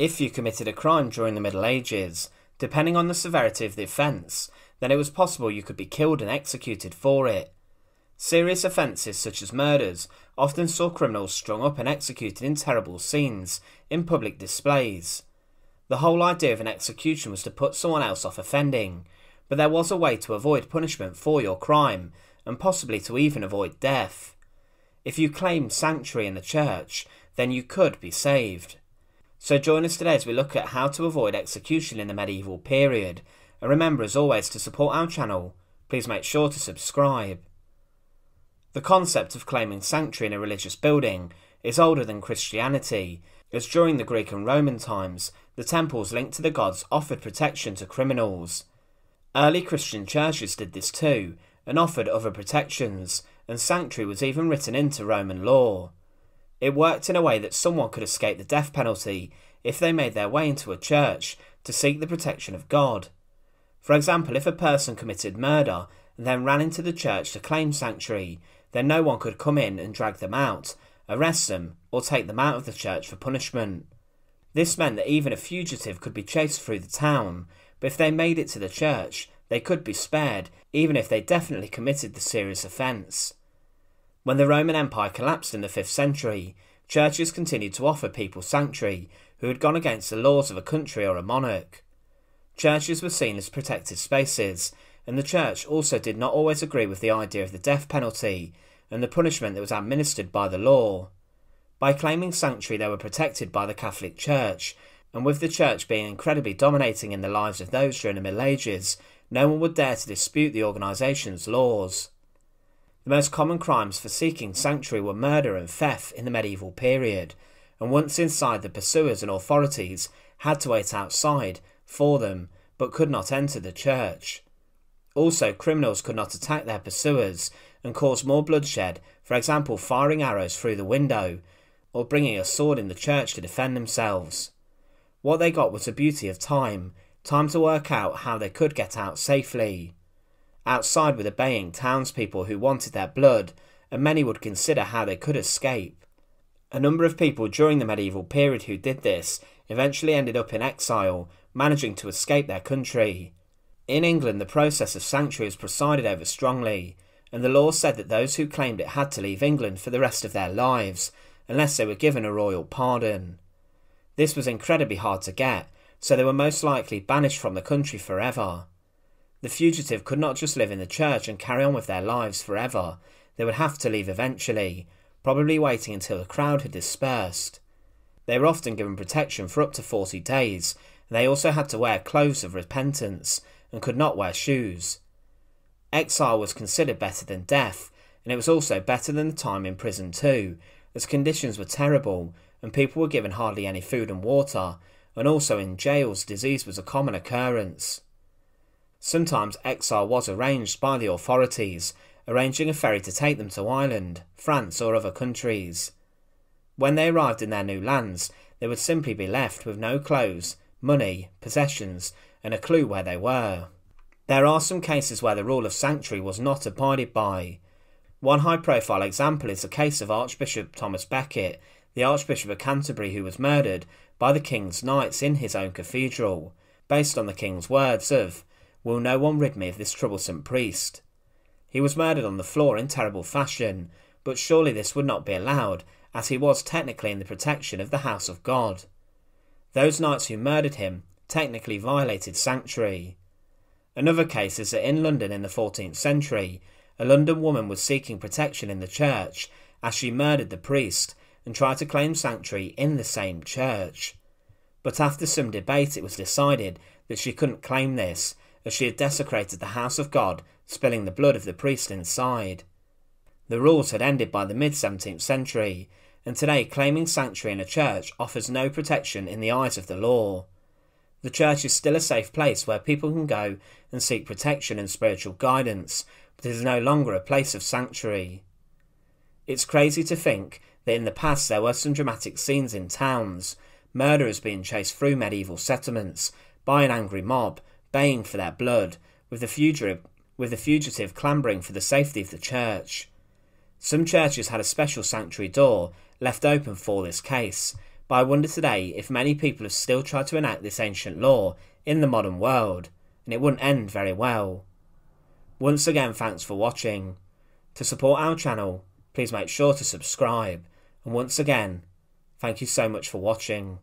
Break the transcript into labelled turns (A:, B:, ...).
A: If you committed a crime during the Middle Ages, depending on the severity of the offence, then it was possible you could be killed and executed for it. Serious offences such as murders often saw criminals strung up and executed in terrible scenes, in public displays. The whole idea of an execution was to put someone else off offending, but there was a way to avoid punishment for your crime, and possibly to even avoid death. If you claimed sanctuary in the church, then you could be saved. So join us today as we look at how to avoid execution in the medieval period. And remember, as always, to support our channel, please make sure to subscribe. The concept of claiming sanctuary in a religious building is older than Christianity, as during the Greek and Roman times, the temples linked to the gods offered protection to criminals. Early Christian churches did this too, and offered other protections, and sanctuary was even written into Roman law. It worked in a way that someone could escape the death penalty if they made their way into a church to seek the protection of God. For example, if a person committed murder and then ran into the church to claim sanctuary, then no one could come in and drag them out, arrest them, or take them out of the church for punishment. This meant that even a fugitive could be chased through the town, but if they made it to the church, they could be spared, even if they definitely committed the serious offence. When the Roman Empire collapsed in the 5th century, churches continued to offer people sanctuary who had gone against the laws of a country or a monarch. Churches were seen as protected spaces, and the church also did not always agree with the idea of the death penalty and the punishment that was administered by the law. By claiming sanctuary, they were protected by the Catholic Church, and with the church being incredibly dominating in the lives of those during the Middle Ages, no one would dare to dispute the organisation's laws. The most common crimes for seeking sanctuary were murder and theft in the medieval period, and once inside, the pursuers and authorities had to wait outside for them but could not enter the church. Also, criminals could not attack their pursuers and cause more bloodshed, for example, firing arrows through the window or bringing a sword in the church to defend themselves. What they got was a beauty of time, time to work out how they could get out safely. Outside were obeying baying townspeople who wanted their blood, and many would consider how they could escape. A number of people during the medieval period who did this eventually ended up in exile, managing to escape their country. In England, the process of sanctuary was presided over strongly, and the law said that those who claimed it had to leave England for the rest of their lives, unless they were given a royal pardon. This was incredibly hard to get, so they were most likely banished from the country forever. The fugitive could not just live in the church and carry on with their lives forever. They would have to leave eventually, probably waiting until the crowd had dispersed. They were often given protection for up to 40 days, and they also had to wear clothes of repentance and could not wear shoes. Exile was considered better than death, and it was also better than the time in prison too, as conditions were terrible and people were given hardly any food and water, and also in jails disease was a common occurrence. Sometimes exile was arranged by the authorities, arranging a ferry to take them to Ireland, France, or other countries. When they arrived in their new lands, they would simply be left with no clothes, money, possessions, and a clue where they were. There are some cases where the rule of sanctuary was not abided by. One high profile example is the case of Archbishop Thomas Becket, the Archbishop of Canterbury, who was murdered by the King's Knights in his own cathedral, based on the King's words of, Will no one rid me of this troublesome priest? He was murdered on the floor in terrible fashion, but surely this would not be allowed, as he was technically in the protection of the house of God. Those knights who murdered him technically violated sanctuary. Another case is that in London in the 14th century, a London woman was seeking protection in the church as she murdered the priest and tried to claim sanctuary in the same church. But after some debate, it was decided that she couldn't claim this as she had desecrated the house of God, spilling the blood of the priest inside. The rules had ended by the mid 17th century, and today claiming sanctuary in a church offers no protection in the eyes of the law. The church is still a safe place where people can go and seek protection and spiritual guidance, but it is no longer a place of sanctuary. It's crazy to think that in the past there were some dramatic scenes in towns murderers being chased through medieval settlements by an angry mob baying for their blood, with the fugitive, with the fugitive clambering for the safety of the church. Some churches had a special sanctuary door left open for this case, but I wonder today if many people have still tried to enact this ancient law in the modern world, and it wouldn't end very well. Once again, thanks for watching. To support our channel, please make sure to subscribe, and once again, thank you so much for watching.